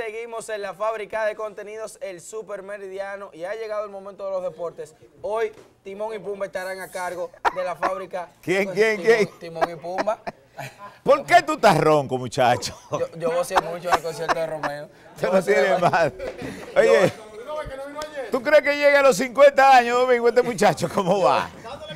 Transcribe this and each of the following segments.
seguimos en la fábrica de contenidos El Super Meridiano y ha llegado el momento de los deportes. Hoy Timón y Pumba estarán a cargo de la fábrica. ¿Quién, pues, quién, quién? Timón y Pumba. ¿Por qué tú estás ronco, muchacho? Yo, mucho el concierto de Romeo. Tú lo tienes mal. Oye, ¿tú crees que llega a los 50 años, Domingo, este muchacho? ¿Cómo va?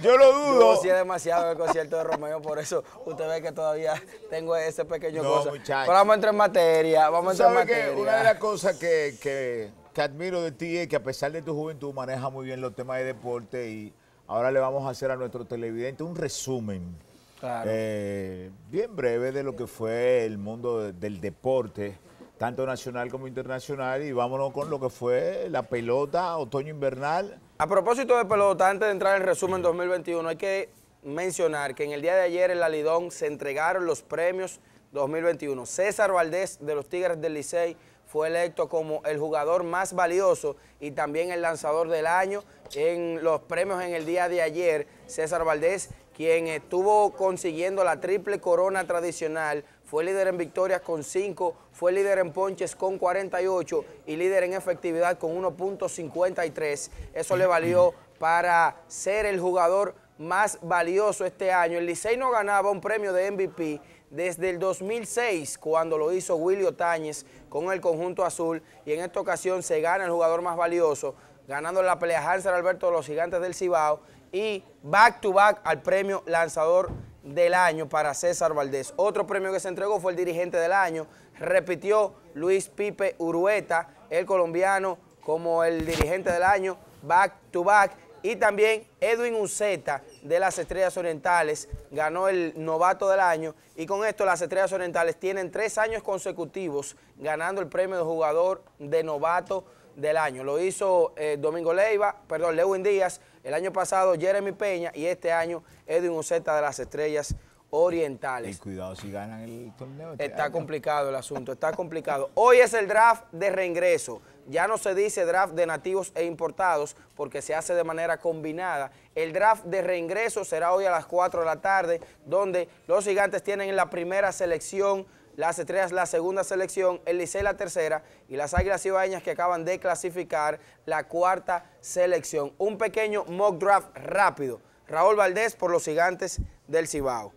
Yo lo dudo. Yo demasiado el concierto de Romeo, por eso usted ve que todavía tengo ese pequeño no, cosa. vamos a entrar en materia, vamos a entrar en materia. una de las cosas que, que, admiro de ti es que a pesar de tu juventud manejas muy bien los temas de deporte y ahora le vamos a hacer a nuestro televidente un resumen. Claro. Eh, bien breve de lo que fue el mundo del deporte, tanto nacional como internacional, y vámonos con lo que fue la pelota otoño-invernal a propósito de pelota, antes de entrar en el resumen 2021, hay que mencionar que en el día de ayer en la Lidón se entregaron los premios 2021. César Valdés de los Tigres del Licey fue electo como el jugador más valioso y también el lanzador del año en los premios en el día de ayer. César Valdés, quien estuvo consiguiendo la triple corona tradicional fue líder en victorias con 5, fue líder en ponches con 48 y líder en efectividad con 1.53. Eso le valió para ser el jugador más valioso este año. El Licey no ganaba un premio de MVP desde el 2006, cuando lo hizo Willy Otañez con el conjunto azul, y en esta ocasión se gana el jugador más valioso, ganando la pelea Hansel Alberto de los Gigantes del Cibao, y back to back al premio lanzador del año para César Valdés. Otro premio que se entregó fue el dirigente del año. Repitió Luis Pipe Urueta, el colombiano, como el dirigente del año, back to back. Y también Edwin Uceta de las Estrellas Orientales ganó el novato del año. Y con esto las Estrellas Orientales tienen tres años consecutivos ganando el premio de jugador de novato del año. Lo hizo eh, Domingo Leiva, perdón, Lewin Díaz, el año pasado Jeremy Peña y este año Edwin Uceta de las Estrellas Orientales. Y cuidado si ganan el torneo. Este está complicado el asunto, está complicado. Hoy es el draft de reingreso. Ya no se dice draft de nativos e importados porque se hace de manera combinada. El draft de reingreso será hoy a las 4 de la tarde, donde los gigantes tienen la primera selección las Estrellas la segunda selección, el Licey la tercera y las Águilas cibaeñas que acaban de clasificar la cuarta selección. Un pequeño mock draft rápido. Raúl Valdés por los Gigantes del Cibao.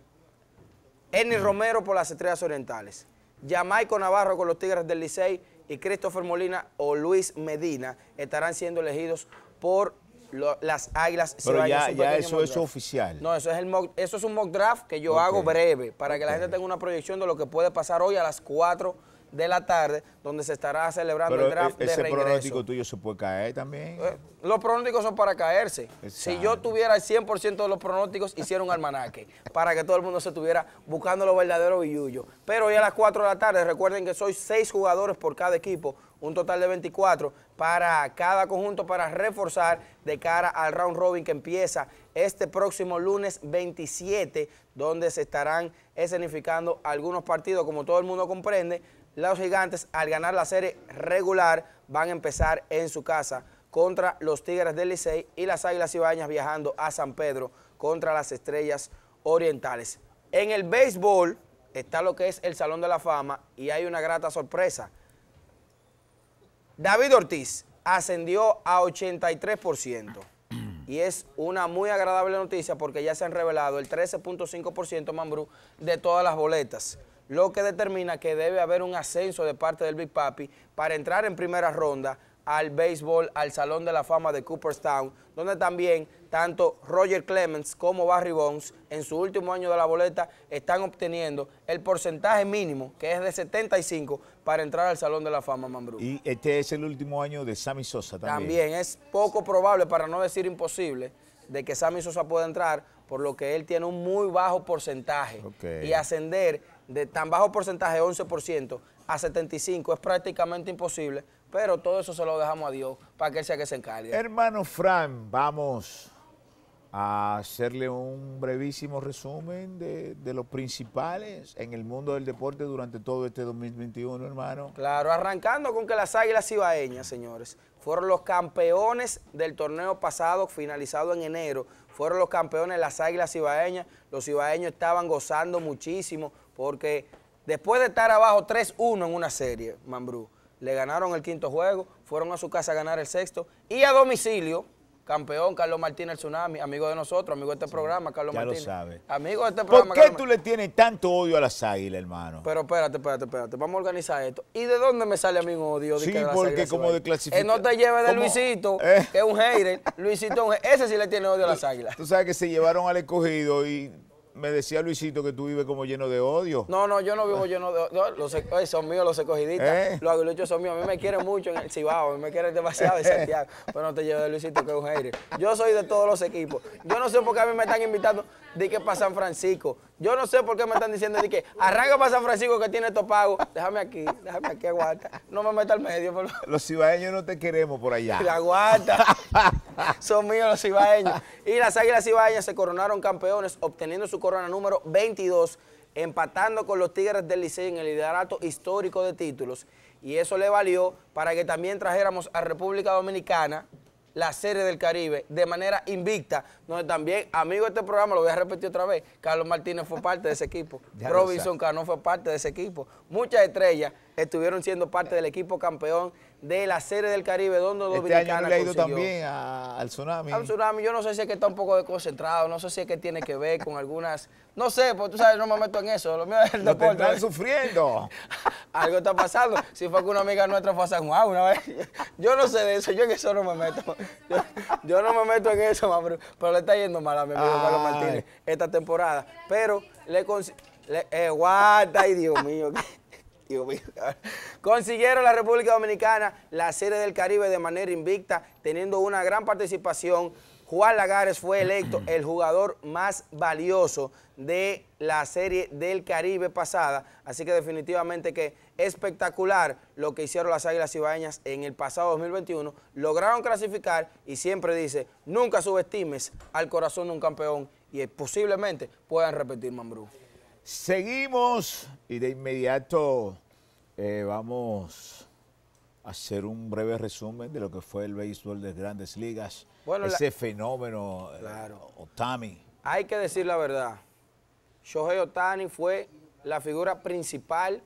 enrique mm. Romero por las Estrellas Orientales. Jamaico Navarro con los Tigres del Licey y Christopher Molina o Luis Medina estarán siendo elegidos por las águilas se ya, eso es oficial. No, eso es, el eso es un mock draft que yo hago breve para que la gente tenga una proyección de lo que puede pasar hoy a las 4 de la tarde, donde se estará celebrando el draft e-, de regreso. ¿Ese pronóstico tuyo se puede caer también? Eh, los pronósticos son para caerse. Si yo tuviera el 100% de los pronósticos, hicieron un almanaque para que todo el mundo se estuviera buscando los verdaderos billullos. Pero ya a las 4 de la tarde, recuerden que soy 6 jugadores por cada equipo, un total de 24 para cada conjunto para reforzar de cara al round robin que empieza este próximo lunes 27, donde se estarán escenificando algunos partidos, como todo el mundo comprende, los gigantes al ganar la serie regular van a empezar en su casa contra los Tigres del Licey y las Águilas Ibañas viajando a San Pedro contra las Estrellas Orientales. En el béisbol está lo que es el Salón de la Fama y hay una grata sorpresa. David Ortiz ascendió a 83% y es una muy agradable noticia porque ya se han revelado el 13.5% Mambrú de todas las boletas lo que determina que debe haber un ascenso de parte del Big Papi para entrar en primera ronda al béisbol, al Salón de la Fama de Cooperstown, donde también tanto Roger Clemens como Barry Bones, en su último año de la boleta, están obteniendo el porcentaje mínimo, que es de 75, para entrar al Salón de la Fama, Mambrú. Y este es el último año de Sammy Sosa también. También es poco probable, para no decir imposible, de que Sammy Sosa pueda entrar, por lo que él tiene un muy bajo porcentaje. Y ascender de tan bajo porcentaje, 11%, a 75 es prácticamente imposible, pero todo eso se lo dejamos a Dios para que Él sea que se encargue. Hermano Fran, vamos a hacerle un brevísimo resumen de, de los principales en el mundo del deporte durante todo este 2021, hermano. Claro, arrancando con que las Águilas Ibaeñas, señores, fueron los campeones del torneo pasado, finalizado en enero, fueron los campeones las Águilas Ibaeñas, los ibaeños estaban gozando muchísimo, porque después de estar abajo 3-1 en una serie, Mambrú, le ganaron el quinto juego, fueron a su casa a ganar el sexto y a domicilio, campeón Carlos Martínez el Tsunami, amigo de nosotros, amigo de este programa, Carlos Martínez. Ya lo sabe. Amigo de este programa. ¿Por qué tú le tienes tanto odio a las águilas, hermano? Pero espérate, espérate, espérate. Vamos a organizar esto. ¿Y de dónde me sale a mí un odio? Sí, porque como de clasificación. Eh, no te lleves de Luisito, eh. que es un hater. Luisito, ese sí le tiene odio a las águilas. Tú sabes que se llevaron al escogido y me decía Luisito que tú vives como lleno de odio. No, no, yo no vivo lleno de odio. Los, son míos los escogidistas, ¿Eh? los aguiluchos son míos. A mí me quieren mucho en el Cibao, a mí me quieren demasiado en Santiago. Pero no te lleves de Luisito, que es un aire. Yo soy de todos los equipos. Yo no sé por qué a mí me están invitando de que para San Francisco. Yo no sé por qué me están diciendo de que arranca para San Francisco que tiene estos pagos. Déjame aquí, déjame aquí, aguanta. No me meta al medio, Los cibaeños no te queremos por allá. La aguanta. son míos los cibaeños. Y las águilas cibaeñas se coronaron campeones obteniendo su corona número 22, empatando con los Tigres del Liceo en el liderato histórico de títulos. Y eso le valió para que también trajéramos a República Dominicana la Serie del Caribe de manera invicta, donde también, amigo de este programa, lo voy a repetir otra vez, Carlos Martínez fue parte de ese equipo, Robinson Cano fue parte de ese equipo, muchas estrellas estuvieron siendo parte del equipo campeón de la Serie del Caribe, donde este Dominicana año le ha ido también al tsunami. Al tsunami, yo no sé si es que está un poco desconcentrado, no sé si es que tiene que ver con algunas... No sé, porque tú sabes, no me meto en eso, lo mío es están sufriendo. Algo está pasando. Si fue que una amiga nuestra fue a San Juan una vez. Yo no sé de eso, yo en eso no me meto. Yo, no me meto en eso, mamá, pero, le está yendo mal a mi amigo Carlos Martínez esta temporada. Pero le... Con, eh, ay Dios mío. Consiguieron la República Dominicana la Serie del Caribe de manera invicta, teniendo una gran participación. Juan Lagares fue electo el jugador más valioso de la Serie del Caribe pasada. Así que definitivamente que espectacular lo que hicieron las Águilas Ibañas en el pasado 2021. Lograron clasificar y siempre dice, nunca subestimes al corazón de un campeón y posiblemente puedan repetir Mambrú. Seguimos y de inmediato eh, vamos a hacer un breve resumen de lo que fue el béisbol de grandes ligas. Ese fenómeno, eh, claro. Otani. Hay que decir la verdad. Shohei Otani fue la figura principal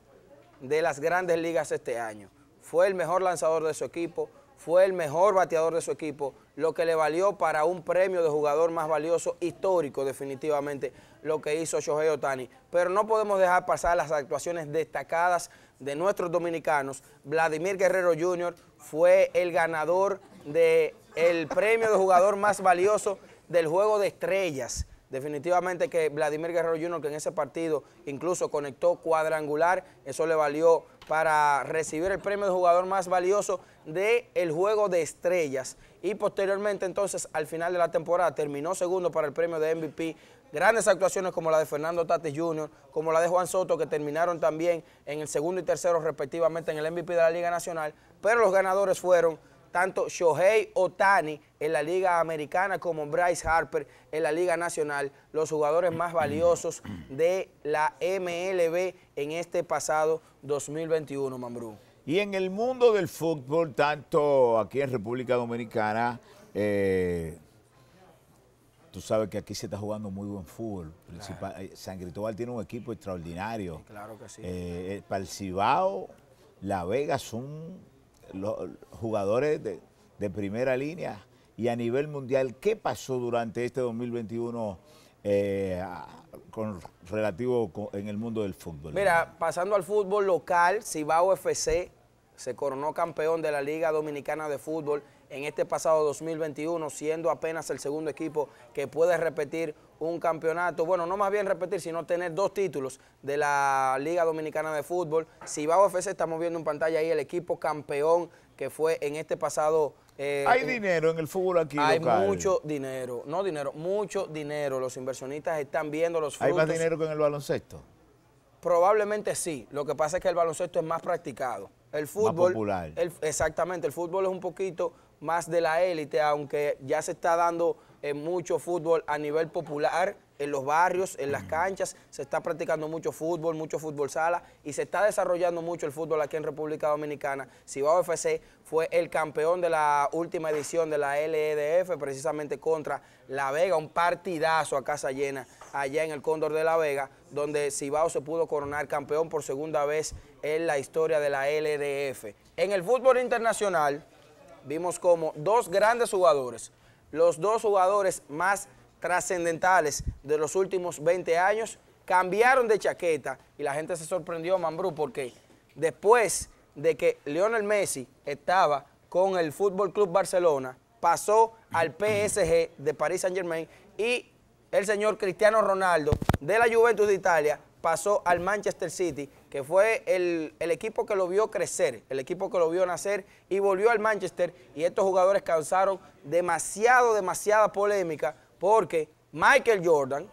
de las grandes ligas este año. Fue el mejor lanzador de su equipo, fue el mejor bateador de su equipo, lo que le valió para un premio de jugador más valioso histórico definitivamente, lo que hizo Shohei Otani. Pero no podemos dejar pasar las actuaciones destacadas de nuestros dominicanos. Vladimir Guerrero Jr. fue el ganador del el premio de jugador más valioso del Juego de Estrellas. Definitivamente que Vladimir Guerrero Jr., que en ese partido incluso conectó cuadrangular, eso le valió para recibir el premio de jugador más valioso del Juego de Estrellas. Y posteriormente, entonces, al final de la temporada, terminó segundo para el premio de MVP. Grandes actuaciones como la de Fernando Tate Jr., como la de Juan Soto, que terminaron también en el segundo y tercero, respectivamente, en el MVP de la Liga Nacional. Pero los ganadores fueron tanto Shohei Otani en la Liga Americana como Bryce Harper en la Liga Nacional, los jugadores más valiosos de la MLB en este pasado 2021, Mambrú. Y en el mundo del fútbol, tanto aquí en República Dominicana, eh, tú sabes que aquí se está jugando muy buen fútbol. Eh, San Cristóbal tiene un equipo extraordinario. Claro que sí. Eh, para el Cibao, La Vega son los jugadores de, primera línea y a nivel mundial, ¿qué pasó durante este 2021 eh, con relativo en el mundo del fútbol? Mira, pasando al fútbol local, Cibao FC se coronó campeón de la Liga Dominicana de Fútbol en este pasado 2021, siendo apenas el segundo equipo que puede repetir un campeonato, bueno, no más bien repetir, sino tener dos títulos de la Liga Dominicana de Fútbol. Si a FC, estamos viendo en pantalla ahí el equipo campeón que fue en este pasado... Eh, hay eh, dinero en el fútbol aquí Hay mucho dinero, no dinero, mucho dinero. Los inversionistas están viendo los frutos. ¿Hay más dinero que en el baloncesto? Probablemente sí. Lo que pasa es que el baloncesto es más practicado. El fútbol... Más popular. exactamente, el fútbol es un poquito más de la élite, aunque ya se está dando en mucho fútbol a nivel popular en los barrios, en las canchas, se está practicando mucho fútbol, mucho fútbol sala y se está desarrollando mucho el fútbol aquí en República Dominicana. Cibao FC fue el campeón de la última edición de la LEDF, precisamente contra La Vega, un partidazo a casa llena allá en el Cóndor de La Vega, donde Cibao se pudo coronar campeón por segunda vez en la historia de la LDF. E en el fútbol internacional vimos como dos grandes jugadores, los dos jugadores más trascendentales de los últimos 20 años cambiaron de chaqueta y la gente se sorprendió, Mambrú, porque después de que Lionel Messi estaba con el Fútbol Club Barcelona, pasó al PSG de París Saint Germain y el señor Cristiano Ronaldo de la Juventus de Italia pasó al Manchester City, que fue el, equipo que lo vio crecer, el equipo que lo vio nacer y volvió al Manchester y estos jugadores causaron demasiado, demasiada polémica porque Michael Jordan,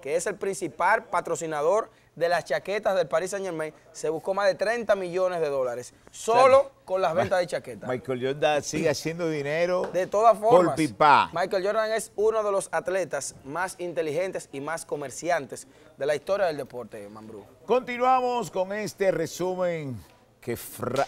que es el principal patrocinador de las chaquetas del Paris Saint Germain se buscó más de 30 millones de dólares, solo con las ventas de chaquetas. Michael Jordan sigue haciendo dinero de todas formas. Por pipa. Michael Jordan es uno de los atletas más inteligentes y más comerciantes de la historia del deporte, Mambrú. Continuamos con este resumen que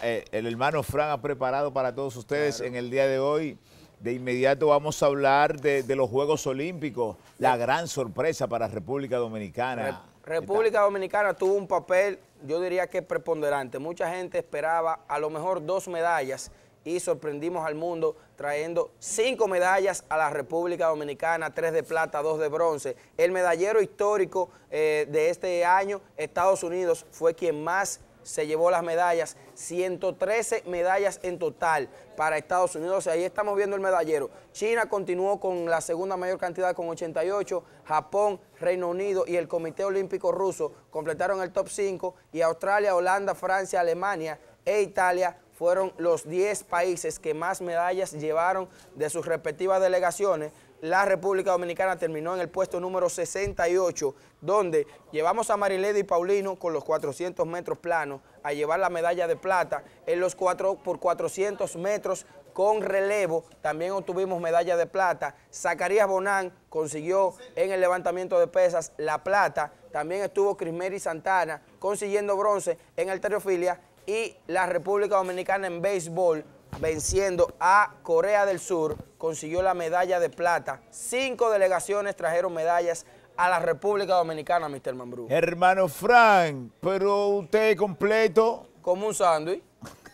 eh, el hermano Fran ha preparado para todos ustedes en el día de hoy. De inmediato vamos a hablar de, los Juegos Olímpicos, la gran sorpresa para República Dominicana. República Dominicana tuvo un papel, yo diría que preponderante. Mucha gente esperaba a lo mejor dos medallas y sorprendimos al mundo trayendo cinco medallas a la República Dominicana, tres de plata, dos de bronce. El medallero histórico eh, de este año, Estados Unidos, fue quien más se llevó las medallas, 113 medallas en total para Estados Unidos. ahí estamos viendo el medallero. China continuó con la segunda mayor cantidad con 88, Japón, Reino Unido y el Comité Olímpico Ruso completaron el top 5 y Australia, Holanda, Francia, Alemania e Italia fueron los 10 países que más medallas llevaron de sus respectivas delegaciones la República Dominicana terminó en el puesto número 68, donde llevamos a Marileda y Paulino con los 400 metros planos a llevar la medalla de plata. En los 4 por 400 metros con relevo también obtuvimos medalla de plata. Zacarías Bonán consiguió en el levantamiento de pesas la plata. También estuvo Crismeri Santana consiguiendo bronce en el terofilia y la República Dominicana en béisbol venciendo a Corea del Sur, consiguió la medalla de plata. Cinco delegaciones trajeron medallas a la República Dominicana, Mr. Mambrú. Hermano Frank, pero usted completo. Como un sándwich,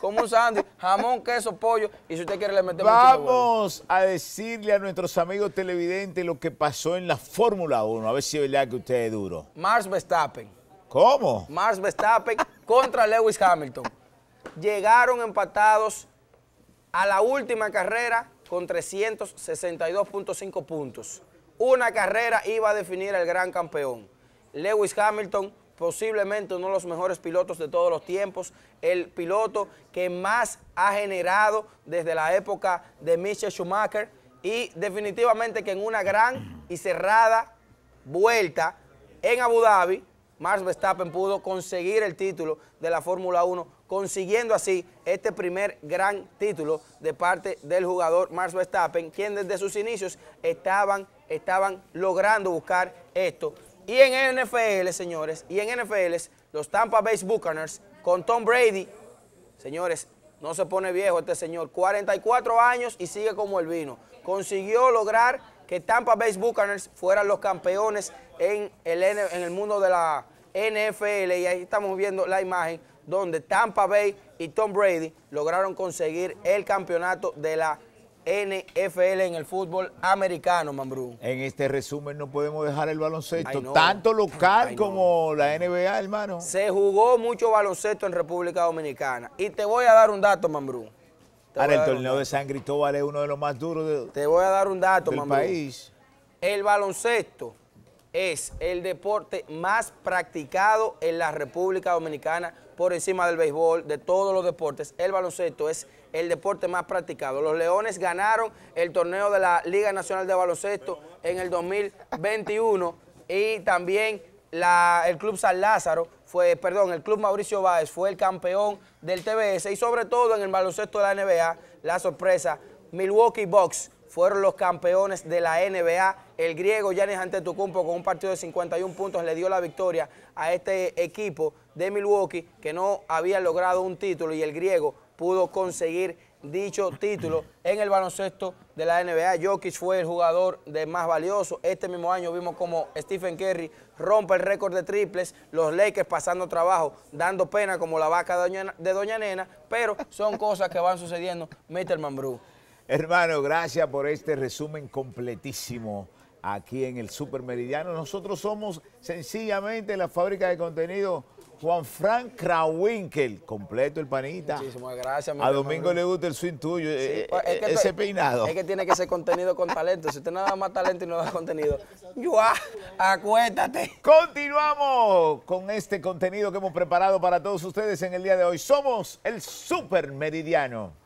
como un sándwich, jamón, queso, pollo, y si usted quiere le metemos Vamos a decirle a nuestros amigos televidentes lo que pasó en la Fórmula 1, a ver si es verdad que usted es duro. Marx Verstappen. ¿Cómo? Mars Verstappen contra Lewis Hamilton. Llegaron empatados a la última carrera con 362.5 puntos. Una carrera iba a definir al gran campeón. Lewis Hamilton, posiblemente uno de los mejores pilotos de todos los tiempos, el piloto que más ha generado desde la época de Michel Schumacher y definitivamente que en una gran y cerrada vuelta en Abu Dhabi, Max Verstappen pudo conseguir el título de la Fórmula 1 consiguiendo así este primer gran título de parte del jugador Marzo Verstappen, quien desde sus inicios estaban, estaban logrando buscar esto. Y en NFL, señores, y en NFL, los Tampa Bay Buccaneers con Tom Brady, señores, no se pone viejo este señor, 44 años y sigue como el vino. Consiguió lograr que Tampa Bay Buccaneers fueran los campeones en el, en el mundo de la NFL y ahí estamos viendo la imagen donde Tampa Bay y Tom Brady lograron conseguir el campeonato de la NFL en el fútbol americano, Mambrú. En este resumen no podemos dejar el baloncesto, tanto local como la NBA, hermano. Se jugó mucho baloncesto en República Dominicana. Y te voy a dar un dato, Mambrú. Para el torneo de San Cristóbal es uno de los más duros Te voy a dar un dato, Mambrú. país. El baloncesto es el deporte más practicado en la República Dominicana por encima del béisbol, de todos los deportes. El baloncesto es el deporte más practicado. Los Leones ganaron el torneo de la Liga Nacional de Baloncesto en el 2021 y también la, el Club San Lázaro fue, perdón, el Club Mauricio Báez fue el campeón del TBS y sobre todo en el baloncesto de la NBA, la sorpresa, Milwaukee Bucks fueron los campeones de la NBA. El griego ante Antetokounmpo con un partido de 51 puntos le dio la victoria a este equipo de Milwaukee que no había logrado un título y el griego pudo conseguir dicho título en el baloncesto de la NBA. Jokic fue el jugador de más valioso. Este mismo año vimos como Stephen Curry rompe el récord de triples, los Lakers pasando trabajo, dando pena como la vaca de Doña Nena, pero son cosas que van sucediendo, Mr. Mambrú. Hermano, gracias por este resumen completísimo aquí en el Super Meridiano. Nosotros somos sencillamente la fábrica de contenido Juan Frank Krawinkel, completo el panita. Muchísimas gracias, A Domingo le gusta el swing tuyo, eh, pues, eh, ese peinado. Es que tiene que ser contenido con talento. Si usted no da más talento y no da contenido, yo acuérdate. Continuamos con este contenido que hemos preparado para todos ustedes en el día de hoy. Somos el Super Meridiano.